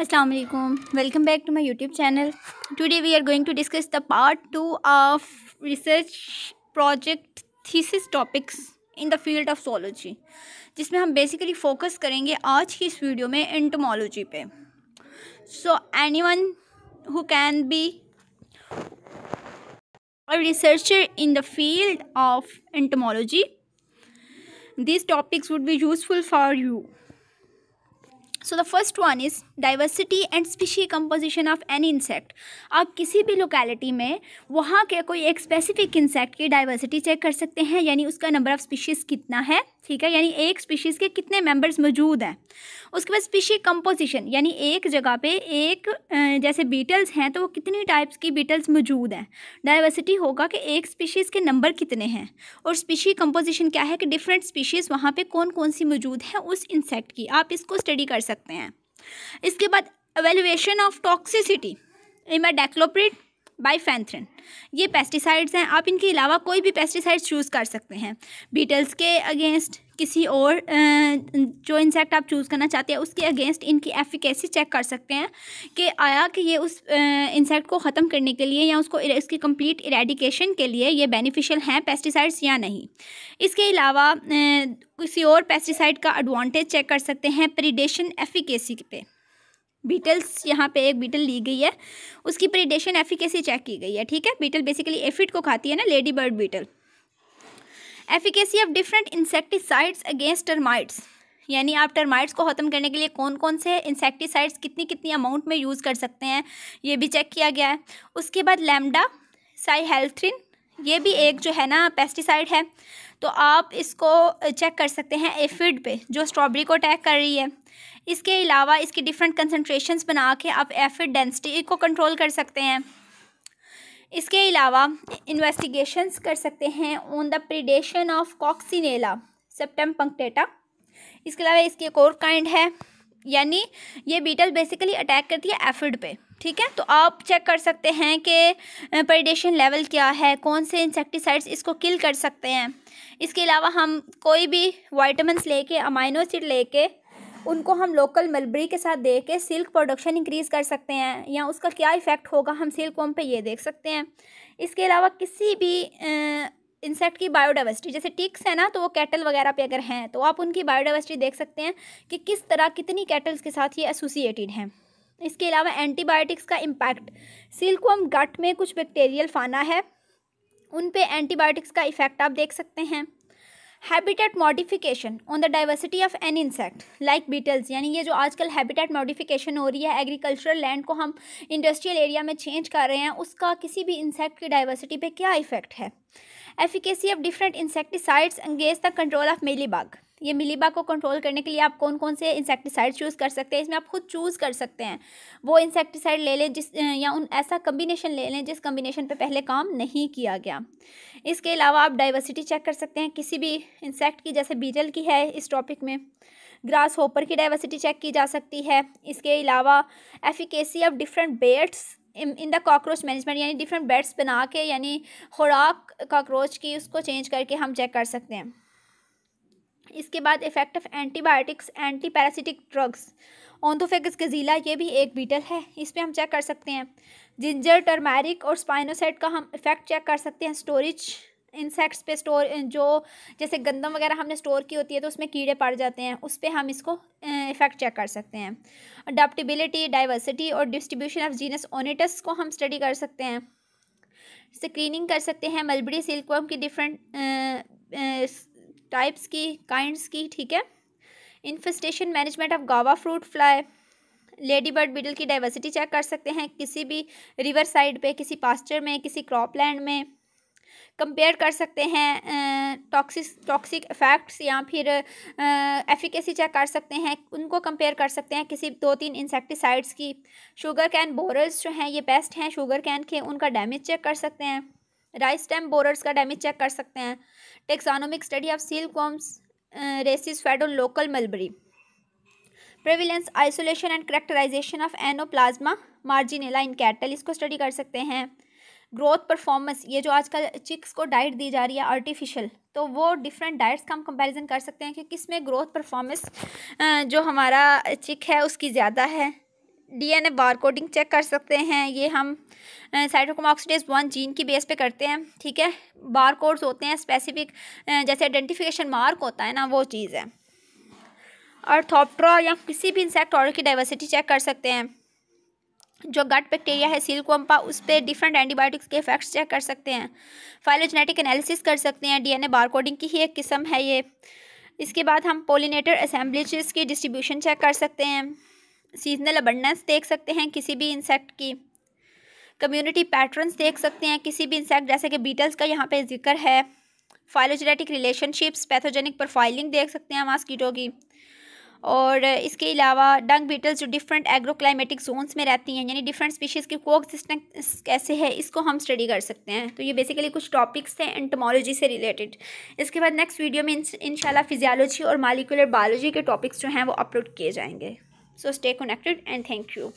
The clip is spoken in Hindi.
Assalamualaikum. alaikum welcome back to my youtube channel today we are going to discuss the part 2 of research project thesis topics in the field of zoology. जिसमें हम बेसिकली फोकस करेंगे आज की इस वीडियो में एंटोमोलॉजी पे so anyone who can be a researcher in the field of entomology these topics would be useful for you so the first one is diversity and species composition of any insect आप किसी भी लोकेलिटी में वहाँ के कोई एक स्पेसिफिक इंसेक्ट की डाइवर्सिटी चेक कर सकते हैं यानी उसका नंबर ऑफ़ स्पीशीज़ कितना है ठीक है यानी एक स्पीशीज़ के कितने मेंबर्स मौजूद हैं उसके बाद स्पीशी कंपोजिशन यानी एक जगह पे एक जैसे बीटल्स हैं तो वो कितनी टाइप्स की बीटल्स मौजूद हैं डाइवर्सिटी होगा कि एक स्पीशीज़ के नंबर कितने हैं और स्पीशी कंपोजिशन क्या है कि डिफरेंट स्पीशीज़ वहाँ पर कौन कौन सी मौजूद हैं उस इंसेक्ट की आप इसको स्टडी कर सकते हैं इसके बाद evaluation of toxicity imidacloprid bifenthrin ये पेस्टिसाइड्स हैं आप इनके अलावा कोई भी पेस्टिसाइड्स चूज़ कर सकते हैं बीटल्स के अगेंस्ट किसी और जो इंसेक्ट आप चूज़ करना चाहते हैं उसके अगेंस्ट इनकी एफिकेसी चेक कर सकते हैं कि आया कि ये उस इंसेक्ट को ख़त्म करने के लिए या उसको इसकी कंप्लीट इरेडिकेशन के लिए ये बेनिफिशियल हैं पेस्टिसाइड्स या नहीं इसके अलावा किसी और पेस्टिसाइड का एडवांटेज चेक कर सकते हैं प्रीडेशन एफिकेसी पे बीटल्स यहाँ पे एक बीटल ली गई है उसकी प्रीडेशन एफिकेसी चेक की गई है ठीक है बीटल बेसिकली एफिड को खाती है ना ladybird beetle efficacy of different insecticides against termites यानी आप टर्माइट्स को ख़त्म करने के लिए कौन कौन से इंसेक्टिसाइड्स कितनी कितनी अमाउंट में यूज़ कर सकते हैं ये भी चेक किया गया है उसके बाद लैमडा साई हेल्थ्रिन ये भी एक जो है ना पेस्टिसाइड है तो आप इसको चेक कर सकते हैं एफिड पे जो स्ट्रॉबेरी को अटैक कर रही है इसके अलावा इसकी डिफरेंट कंसनट्रेशन बना के आप एफिड डेंसिटी को कंट्रोल कर सकते हैं इसके अलावा इन्वेस्टिगेशंस कर सकते हैं on the predation of coccinella septempunctata इसके अलावा इसकी एक और काइंड है यानी ये बीटल बेसिकली अटैक करती है एफिड पे ठीक है तो आप चेक कर सकते हैं कि पेडेशन लेवल क्या है कौन से इंसेक्टिसाइड्स इसको किल कर सकते हैं इसके अलावा हम कोई भी वाइटमिन लेके अमाइनो एसिड लेके उनको हम लोकल मलबरी के साथ दे के सिल्क प्रोडक्शन इंक्रीज़ कर सकते हैं या उसका क्या इफ़ेक्ट होगा हम सिल्क वम पे ये देख सकते हैं इसके अलावा किसी भी इंसेक्ट की बायोडाइवर्सिटी जैसे टिक्स है ना तो वो कैटल वगैरह पे अगर हैं तो आप उनकी बायोडाइवर्सिटी देख सकते हैं कि किस तरह कितनी कैटल्स के साथ ये एसोसिएटेड हैं इसके अलावा एंटीबायोटिक्स का इम्पैक्ट सिल्कोम गट में कुछ बैक्टेरियल फाना है उन पे एंटीबायोटिक्स का इफ़ेक्ट आप देख सकते हैं habitat modification on the diversity of an insect like beetles यानी ये जो आजकल हैबिटेट मॉडिफिकेशन हो रही है एग्रीकल्चरल लैंड को हम इंडस्ट्रियल एरिया में चेंज कर रहे हैं उसका किसी भी इंसेक्ट की डाइवर्सिटी पे क्या इफेक्ट है एफिकेसी ऑफ डिफरेंट इंसेक्टिसाइड्स अंगेज the control of mealybug ये मिलीबा को कंट्रोल करने के लिए आप कौन कौन से इंसेक्टिसाइड चूज़ कर सकते हैं इसमें आप खुद चूज़ कर सकते हैं वो इंसेक्टिसाइड ले लें जिस या उन ऐसा कम्बिनेशन ले लें जिस कम्बिनेशन पर पहले काम नहीं किया गया इसके अलावा आप डाइवर्सिटी चेक कर सकते हैं किसी भी इंसेक्ट की जैसे बीटल की है इस टॉपिक में ग्रास होपर की डाइवर्सिटी चेक की जा सकती है इसके अलावा efficacy of different baits in the cockroach management यानी डिफरेंट बेड्स बना के यानी खुराक काक्रोच की उसको चेंज करके हम चेक कर सकते हैं इसके बाद effect of antibiotics anti parasitic drugs onthophagus gazella ये भी एक बीटल है इस पर हम चेक कर सकते हैं जिंजर टर्मेरिक और स्पाइनोसेट का हम इफेक्ट चेक कर सकते हैं स्टोरेज इंसेक्ट्स पे स्टोर जो जैसे गंदम वगैरह हमने स्टोर की होती है तो उसमें कीड़े पड़ जाते हैं उस पर हम इसको इफेक्ट चेक कर सकते हैं अडाप्टबिलिटी डाइवर्सिटी और डिस्ट्रीब्यूशन ऑफ जीनस ओनेटस को हम स्टडी कर सकते हैं स्क्रीनिंग कर सकते हैं मलबरी सिल्कवर्म की डिफरेंट टाइप्स की काइंड्स की ठीक है infestation management of guava fruit fly lady bird beetle की डाइवर्सिटी चेक कर सकते हैं किसी भी रिवर साइड पे किसी पास्चर में किसी क्रॉप लैंड में कंपेयर कर सकते हैं टॉक्सिस टॉक्सिक इफ़ेक्ट्स या फिर एफिकेसी चेक कर सकते हैं उनको कंपेयर कर सकते हैं किसी दो तीन इंसेक्टिसाइड्स की शुगर कैन बोरल्स जो हैं ये बेस्ट हैं शुगर कैन के उनका डैमेज चेक कर सकते हैं राइस स्टेम बोरर्स का डैमेज चेक कर सकते हैं taxonomic study of silkworms races fed on local mulberry prevalence isolation and characterization of anaplasma marginale in cattle इसको स्टडी कर सकते हैं ग्रोथ परफॉर्मेंस ये जो आजकल चिक्स को डाइट दी जा रही है आर्टिफिशियल तो वो डिफरेंट डाइट्स का हम कंपेरिजन कर सकते हैं कि किस में ग्रोथ परफॉर्मेंस जो हमारा चिक है उसकी ज़्यादा है डीएनए बार कोडिंग चेक कर सकते हैं ये हम साइटोकोम ऑक्सीडेज वन जीन की बेस पे करते हैं ठीक है बार कोड्स होते हैं स्पेसिफिक जैसे आइडेंटिफिकेशन मार्क होता है ना वो चीज़ है और थॉप्ट्रा या किसी भी इंसेक्ट ऑर्डर की डाइवर्सिटी चेक कर सकते हैं जो गट बैक्टीरिया है सिल्कोम्पा उस पर डिफरेंट एंटीबायोटिक्स के इफेक्ट्स चेक कर सकते हैं फाइलोजेनेटिक एनालिसिस कर सकते हैं डीएनए बारकोडिंग की ही एक किस्म है ये इसके बाद हम पोलिनेटर असेंबलेजेस की डिस्ट्रीब्यूशन चेक कर सकते हैं सीजनल अबंडेंस देख सकते हैं किसी भी इंसेक्ट की कम्युनिटी पैटर्न्स देख सकते हैं किसी भी इंसेक्ट जैसे कि बीटल्स का यहाँ पे जिक्र है फाइलोजेनेटिक रिलेशनशिप्स पैथोजेनिक प्रोफाइलिंग देख सकते हैं मास्कीटो की और इसके अलावा डंग बीटल्स जो डिफरेंट एग्रोक्लाइमेटिक जोन्स में रहती हैं यानी डिफरेंट स्पीशीज़ की को कैसे है इसको हम स्टडी कर सकते हैं तो ये बेसिकली कुछ टॉपिक्स थे एंटमोलॉजी से रिलेटेड इसके बाद नेक्स्ट वीडियो में इन फिजियोलॉजी और मालिकुलर बायोलॉजी के टॉपिक्स जो हैं वो अपलोड किए जाएंगे So stay connected and thank you.